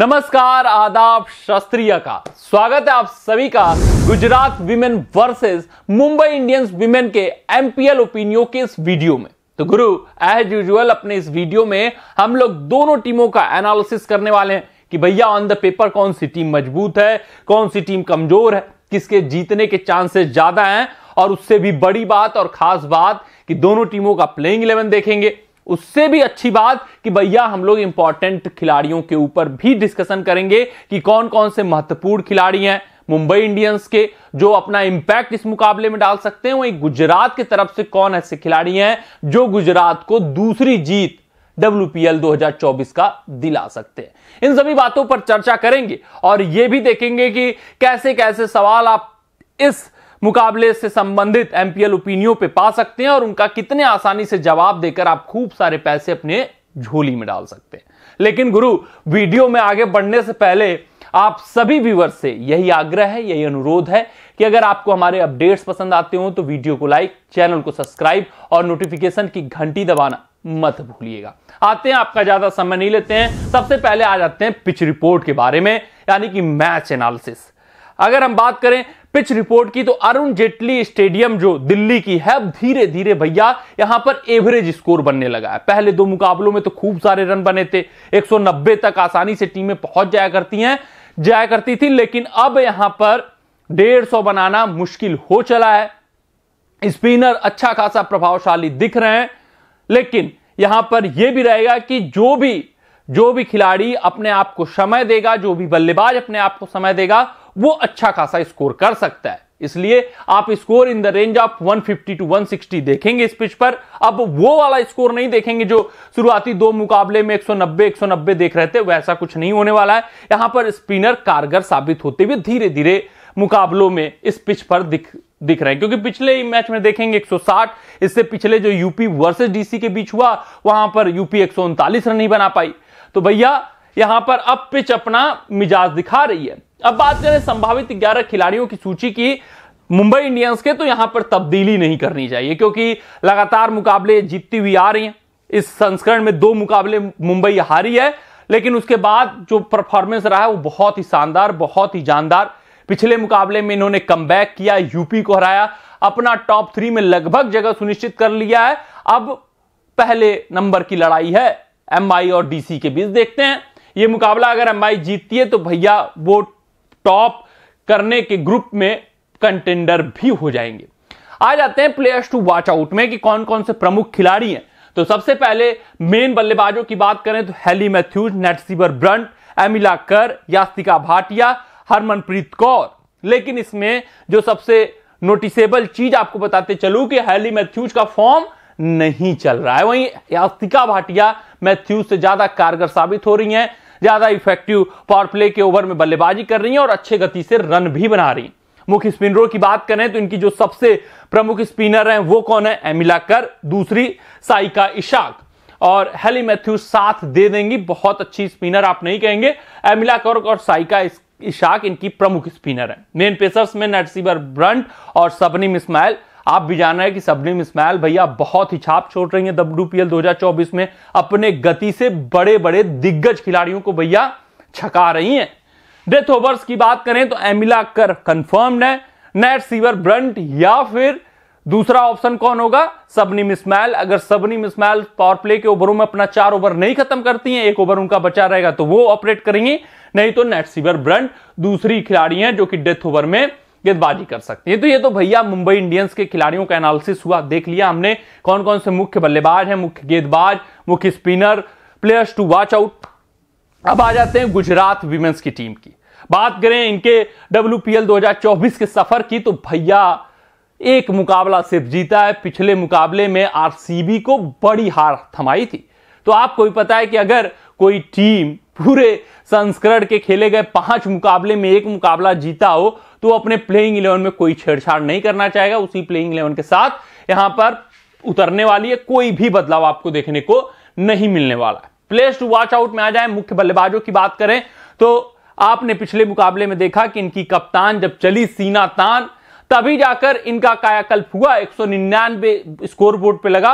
नमस्कार आदाब शास्त्रीय का स्वागत है आप सभी का Gujarat women versus Mumbai Indians women के एमपीएल ओपिनियो के इस वीडियो में तो गुरु एज यूजुअल अपने इस वीडियो में हम लोग दोनों टीमों का एनालिसिस करने वाले हैं कि भैया ऑन द पेपर कौन सी टीम मजबूत है कौन सी टीम कमजोर है किसके जीतने के चांसेस ज्यादा हैं और उससे भी बड़ी बात और खास बात कि दोनों टीमों का प्लेइंग इलेवन देखेंगे उससे भी अच्छी बात कि भैया हम लोग इंपॉर्टेंट खिलाड़ियों के ऊपर भी डिस्कशन करेंगे कि कौन कौन से महत्वपूर्ण खिलाड़ी हैं मुंबई इंडियंस के जो अपना इंपैक्ट इस मुकाबले में डाल सकते हैं वही गुजरात की तरफ से कौन ऐसे खिलाड़ी हैं जो गुजरात को दूसरी जीत डब्ल्यूपीएल 2024 का दिला सकते हैं इन सभी बातों पर चर्चा करेंगे और यह भी देखेंगे कि कैसे कैसे सवाल आप इस मुकाबले से संबंधित एमपीएल ओपिनियो पे पा सकते हैं और उनका कितने आसानी से जवाब देकर आप खूब सारे पैसे अपने झोली में डाल सकते हैं लेकिन गुरु वीडियो में आगे बढ़ने से पहले आप सभी व्यूवर्स से यही आग्रह है यही अनुरोध है कि अगर आपको हमारे अपडेट्स पसंद आते हो तो वीडियो को लाइक चैनल को सब्सक्राइब और नोटिफिकेशन की घंटी दबाना मत भूलिएगा आते हैं आपका ज्यादा समय नहीं लेते हैं सबसे पहले आ जाते हैं पिच रिपोर्ट के बारे में यानी कि मैच एनालिसिस अगर हम बात करें पिच रिपोर्ट की तो अरुण जेटली स्टेडियम जो दिल्ली की है अब धीरे धीरे भैया यहां पर एवरेज स्कोर बनने लगा है पहले दो मुकाबलों में तो खूब सारे रन बने थे 190 तक आसानी से टीमें पहुंच जाया करती हैं जाया करती थी लेकिन अब यहां पर डेढ़ सौ बनाना मुश्किल हो चला है स्पिनर अच्छा खासा प्रभावशाली दिख रहे हैं लेकिन यहां पर यह भी रहेगा कि जो भी जो भी खिलाड़ी अपने आप को समय देगा जो भी बल्लेबाज अपने आप को समय देगा वो अच्छा खासा स्कोर कर सकता है इसलिए आप score in the range of 150 to 160 देखेंगे इस पिच पर अब वो वाला स्कोर नहीं देखेंगे जो शुरुआती दो मुकाबले में 190 190 देख रहे थे वैसा कुछ नहीं होने वाला है यहां पर स्पिनर कारगर साबित होते हुए धीरे धीरे मुकाबलों में इस पिच पर दिख दिख रहे हैं क्योंकि पिछले ही मैच में देखेंगे 160 इससे पिछले जो यूपी वर्सेस डीसी के बीच हुआ वहां पर यूपी एक रन नहीं बना पाई तो भैया यहां पर अब पिच अपना मिजाज दिखा रही है अब बात करें संभावित 11 खिलाड़ियों की सूची की मुंबई इंडियंस के तो यहां पर तब्दीली नहीं करनी चाहिए क्योंकि लगातार मुकाबले जीतती हुई आ रही हैं इस संस्करण में दो मुकाबले मुंबई हारी है लेकिन उसके बाद जो परफॉर्मेंस रहा है वो बहुत ही शानदार बहुत ही जानदार पिछले मुकाबले में इन्होंने कम किया यूपी को हराया अपना टॉप थ्री में लगभग जगह सुनिश्चित कर लिया है अब पहले नंबर की लड़ाई है एमआई और डीसी के बीच देखते हैं ये मुकाबला अगर एमआई जीतती है तो भैया वो टॉप करने के ग्रुप में कंटेंडर भी हो जाएंगे आ जाते हैं प्लेयर्स टू वॉच आउट में कि कौन कौन से प्रमुख खिलाड़ी हैं तो सबसे पहले मेन बल्लेबाजों की बात करें तो Hayley Matthews Nat Sciver Brunt Amelia Kerr Yastika Bhatia Harmanpreet Kaur लेकिन इसमें जो सबसे नोटिसेबल चीज आपको बताते चलू कि हैली मैथ्यूज का फॉर्म नहीं चल रहा है वहीं यास्तिका भाटिया मैथ्यूज से ज्यादा कारगर साबित हो रही हैं ज्यादा इफेक्टिव पावर प्ले के ओवर में बल्लेबाजी कर रही हैं और अच्छे गति से रन भी बना रही मुख्य स्पिनरों की बात करें तो इनकी जो सबसे प्रमुख स्पिनर हैं वो कौन है एमिला कर दूसरी साइका इशाक और हेली मैथ्यू साथ दे देंगी बहुत अच्छी स्पिनर आप नहीं कहेंगे एमिला कर्क और साइका इशाक इनकी प्रमुख स्पिनर है मेन पेसर्स में नटसीबर ब्रंट और सबनी इस्माइल आप भी जान रहे हैं कि सबनीम इस्माइल भैया बहुत ही छाप छोड़ रही हैं डब्ल्यू 2024 में अपने गति से बड़े बड़े दिग्गज खिलाड़ियों को भैया छका रही हैं डेथ ओवर्स की बात करें तो एमिला कर कंफर्म्ड है नेट सीवर ब्रंट या फिर दूसरा ऑप्शन कौन होगा सबनीम इस्माइल अगर सबनीम इस्माइल पावर प्ले के ओवरों में अपना चार ओवर नहीं खत्म करती हैं एक ओवर उनका बचा रहेगा तो वो ऑपरेट करेंगे नहीं तो नेट सीवर ब्रंट दूसरी खिलाड़ी हैं जो कि डेथ ओवर में गेंदबाजी कर सकते हैं तो ये तो भैया मुंबई इंडियंस के खिलाड़ियों का एनालिसिस हुआ देख लिया हमने कौन कौन से मुख्य बल्लेबाज हैं मुख्य गेंदबाज मुख्य spinner players to watch out अब आ जाते हैं गुजरात वीमेंस की टीम की बात करें इनके डब्ल्यू 2024 के सफर की तो भैया एक मुकाबला सिर्फ जीता है पिछले मुकाबले में आरसीबी को बड़ी हार थमाई थी तो आपको भी पता है कि अगर कोई टीम पूरे संस्करण के खेले गए पांच मुकाबले में एक मुकाबला जीता हो तो अपने प्लेइंग इलेवन में कोई छेड़छाड़ नहीं करना चाहेगा उसी प्लेइंग इलेवन के साथ यहां पर उतरने वाली है कोई भी बदलाव आपको देखने को नहीं मिलने वाला है प्लेस टू वॉच आउट में आ जाए मुख्य बल्लेबाजों की बात करें तो आपने पिछले मुकाबले में देखा कि इनकी कप्तान जब चली सीना तान तभी जाकर इनका कायाकल्प हुआ एक सौ निन्यानवे स्कोर बोर्ड पे लगा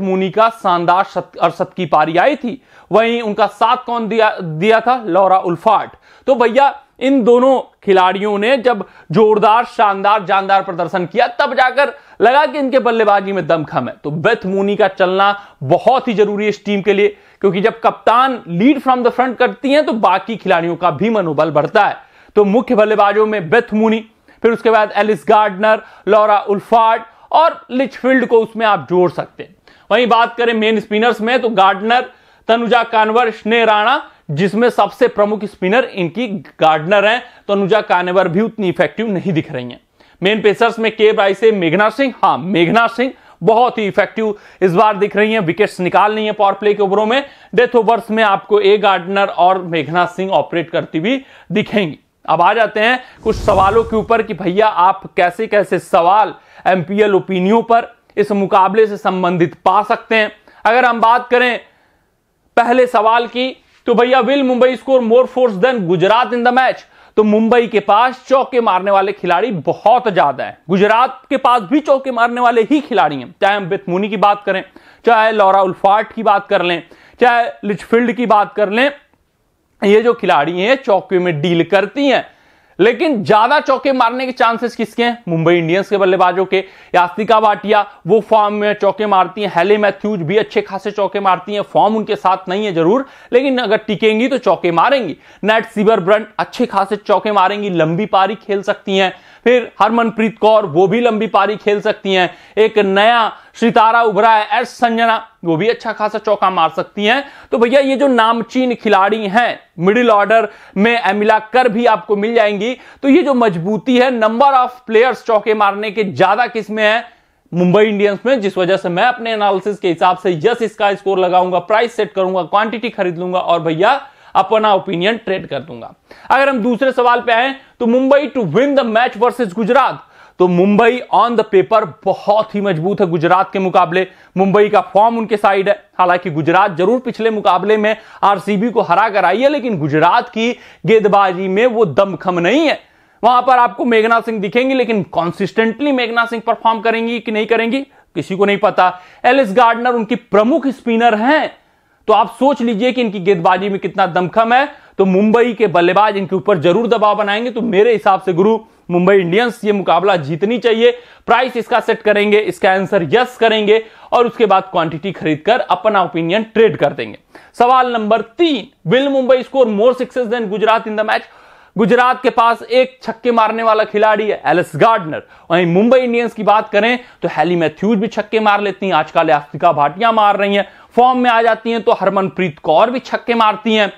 मुनी का शानदार अड़सठ की पारी आई थी वहीं उनका साथ कौन दिया दिया था लौरा उल्फाट तो भैया इन दोनों खिलाड़ियों ने जब जोरदार शानदार जानदार प्रदर्शन किया तब जाकर लगा कि इनके बल्लेबाजी में दमखम है तो बेथ मुनी का चलना बहुत ही जरूरी है इस टीम के लिए क्योंकि जब कप्तान लीड फ्रॉम द फ्रंट करती हैं तो बाकी खिलाड़ियों का भी मनोबल बढ़ता है तो मुख्य बल्लेबाजों में बेथ मुनी फिर उसके बाद एलिस गार्डनर लॉरा उल्फार्ड और लिचफील्ड को उसमें आप जोड़ सकते हैं वहीं बात करें मेन स्पिनर्स में तो गार्डनर तनुजा कानवर स्ने राणा जिसमें सबसे प्रमुख स्पिनर इनकी गार्डनर हैं तनुजा कानवर भी उतनी इफेक्टिव नहीं दिख रही हैं मेन पेसर्स में के राय से मेघना सिंह हाँ मेघना सिंह बहुत ही इफेक्टिव इस बार दिख रही हैं विकेट्स निकाल नहीं है पावर प्ले के ओवरों में डेथ ओवर्स में आपको ए गार्डनर और मेघना सिंह ऑपरेट करती हुई दिखेंगी अब आ जाते हैं कुछ सवालों के ऊपर कि भैया आप कैसे कैसे सवाल एमपीएल ओपिनियो पर इस मुकाबले से संबंधित पा सकते हैं अगर हम बात करें पहले सवाल की तो भैया will Mumbai score more fours than Gujarat in the match तो मुंबई के पास चौके मारने वाले खिलाड़ी बहुत ज्यादा है गुजरात के पास भी चौके मारने वाले ही खिलाड़ी हैं चाहे हम बेथमुनी की बात करें चाहे लॉरा उल्फाट की बात कर लें चाहे लिचफील्ड की बात कर लें ये जो खिलाड़ी हैं चौके में डील करती हैं लेकिन ज्यादा चौके मारने के चांसेस किसके हैं मुंबई इंडियंस के बल्लेबाजों के यास्तिका भाटिया वो फॉर्म में चौके मारती हैं हेले मैथ्यूज भी अच्छे खासे चौके मारती हैं फॉर्म उनके साथ नहीं है जरूर लेकिन अगर टिकेंगी तो चौके मारेंगी नेट सीवर ब्रंट अच्छे खासे चौके मारेंगी लंबी पारी खेल सकती हैं फिर हरमनप्रीत कौर वो भी लंबी पारी खेल सकती हैं एक नया सितारा उभरा है एस संजना वो भी अच्छा खासा चौका मार सकती हैं तो भैया ये जो नामचीन खिलाड़ी हैं मिडिल ऑर्डर में एमिला कर भी आपको मिल जाएंगी तो ये जो मजबूती है नंबर ऑफ प्लेयर्स चौके मारने के ज्यादा किस्में हैं मुंबई इंडियंस में जिस वजह से मैं अपने एनालिसिस के हिसाब से यस इसका स्कोर लगाऊंगा प्राइस सेट करूंगा क्वांटिटी खरीद लूंगा और भैया अपना ओपिनियन ट्रेड कर दूंगा अगर हम दूसरे सवाल पे आए तो Mumbai to win the match versus Gujarat तो मुंबई ऑन द पेपर बहुत ही मजबूत है गुजरात के मुकाबले मुंबई का फॉर्म उनके साइड है हालांकि गुजरात जरूर पिछले मुकाबले में आरसीबी को हरा कर आई है लेकिन गुजरात की गेंदबाजी में वो दमखम नहीं है वहां पर आपको मेघना सिंह दिखेंगी लेकिन कॉन्सिस्टेंटली मेघना सिंह परफॉर्म करेंगी कि नहीं करेंगी किसी को नहीं पता एलिस गार्डनर उनकी प्रमुख स्पिनर हैं तो आप सोच लीजिए कि इनकी गेंदबाजी में कितना दमखम है तो मुंबई के बल्लेबाज इनके ऊपर जरूर दबाव बनाएंगे तो मेरे हिसाब से गुरु मुंबई इंडियंस ये मुकाबला जीतनी चाहिए प्राइस इसका सेट करेंगे इसका आंसर यस करेंगे और उसके बाद क्वांटिटी खरीदकर अपना ओपिनियन ट्रेड कर देंगे सवाल नंबर तीन will Mumbai score more sixes than Gujarat in the match Gujarat के पास एक छक्के मारने वाला खिलाड़ी है एलिस गार्डनर वहीं मुंबई इंडियंस की बात करें तो हैली मैथ्यूज भी छक्के मार लेती हैं आजकल आस्तिका भाटिया मार रही हैं फॉर्म में आ जाती हैं तो हरमनप्रीत कौर भी छक्के मारती हैं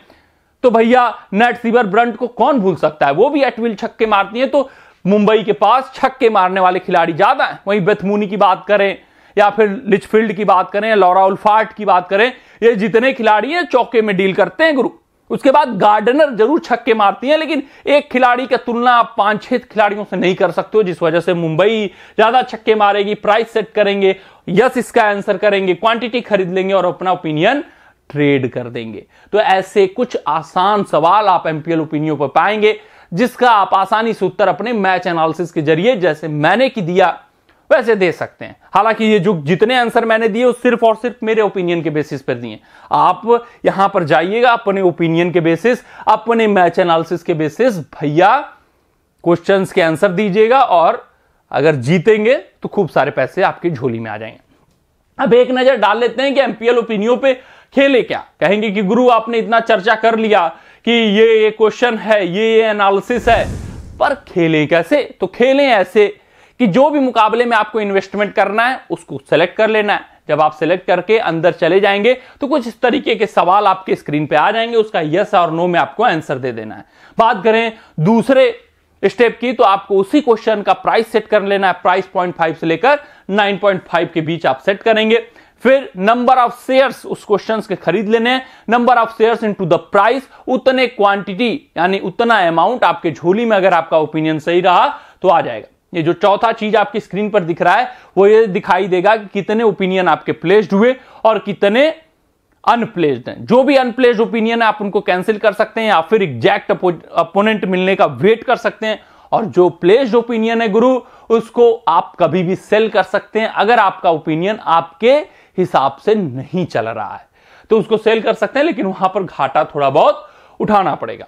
तो भैया नेट सीवर ब्रंट को कौन भूल सकता है वो भी एटविल छक्के मारती हैं तो मुंबई के पास छक्के मारने वाले खिलाड़ी ज्यादा हैं वहीं बेथमूनी की बात करें या फिर लिचफील्ड की बात करें लॉरा उल्फार्ट की बात करें ये जितने खिलाड़ी हैं चौके में डील करते हैं गुरु उसके बाद गार्डनर जरूर छक्के मारती हैं लेकिन एक खिलाड़ी का तुलना आप पांच छह खिलाड़ियों से नहीं कर सकते हो जिस वजह से मुंबई ज्यादा छक्के मारेगी प्राइस सेट करेंगे यस इसका आंसर करेंगे क्वांटिटी खरीद लेंगे और अपना ओपिनियन ट्रेड कर देंगे तो ऐसे कुछ आसान सवाल आप एमपीएल ओपिनियन पर पाएंगे जिसका आप आसानी से उत्तर अपने मैच एनालिसिस के जरिए जैसे मैंने की दिया वैसे दे सकते हैं हालांकि ये जो जितने आंसर मैंने दिए वो सिर्फ और सिर्फ मेरे ओपिनियन के बेसिस पर दिए आप यहां पर जाइएगा अपने ओपिनियन के बेसिस अपने मैच एनालिसिस के बेसिस भैया क्वेश्चन के आंसर दीजिएगा और अगर जीतेंगे तो खूब सारे पैसे आपकी झोली में आ जाएंगे अब एक नजर डाल लेते हैं कि एमपीएल ओपिनियो पे खेले क्या कहेंगे कि गुरु आपने इतना चर्चा कर लिया कि ये ये क्वेश्चन है ये ये एनालिसिस है पर खेले कैसे तो खेले ऐसे कि जो भी मुकाबले में आपको इन्वेस्टमेंट करना है उसको सेलेक्ट कर लेना है जब आप सेलेक्ट करके अंदर चले जाएंगे तो कुछ इस तरीके के सवाल आपके स्क्रीन पे आ जाएंगे उसका यस और नो में आपको आंसर दे देना है बात करें दूसरे स्टेप की तो आपको उसी क्वेश्चन का प्राइस सेट कर लेना है प्राइस पॉइंट फाइव से लेकर नाइन पॉइंट फाइव के बीच आप सेट करेंगे फिर नंबर ऑफ शेयर्स उस क्वेश्चन के खरीद लेने number of shares into the price उतने क्वांटिटी यानी उतना अमाउंट आपके झोली में अगर आपका ओपिनियन सही रहा तो आ जाएगा ये जो चौथा चीज आपकी स्क्रीन पर दिख रहा है वो ये दिखाई देगा कि कितने ओपिनियन आपके प्लेस्ड हुए और कितने अनप्लेस्ड हैं जो भी अनप्लेस्ड ओपिनियन है आप उनको कैंसिल कर सकते हैं या फिर एग्जैक्ट अपोनेंट मिलने का वेट कर सकते हैं और जो प्लेस्ड ओपिनियन है गुरु उसको आप कभी भी सेल कर सकते हैं अगर आपका ओपिनियन आपके हिसाब से नहीं चल रहा है तो उसको सेल कर सकते हैं लेकिन वहां पर घाटा थोड़ा बहुत उठाना पड़ेगा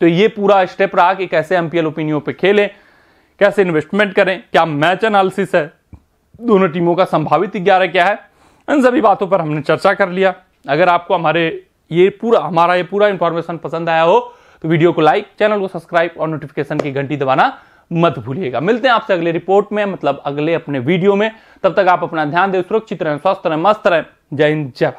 तो ये पूरा स्टेप रहा कि कैसे एमपीएल ओपिनियन पे खेलें कैसे इन्वेस्टमेंट करें क्या मैच एनालिसिस है दोनों टीमों का संभावित ग्यारह क्या है इन सभी बातों पर हमने चर्चा कर लिया अगर आपको हमारे ये पूरा हमारा ये पूरा इंफॉर्मेशन पसंद आया हो तो वीडियो को लाइक चैनल को सब्सक्राइब और नोटिफिकेशन की घंटी दबाना मत भूलिएगा मिलते हैं आपसे अगले रिपोर्ट में मतलब अगले अपने वीडियो में तब तक आप अपना ध्यान दें सुरक्षित रहें स्वस्थ रहें मस्त रहें जय हिंद जय भारत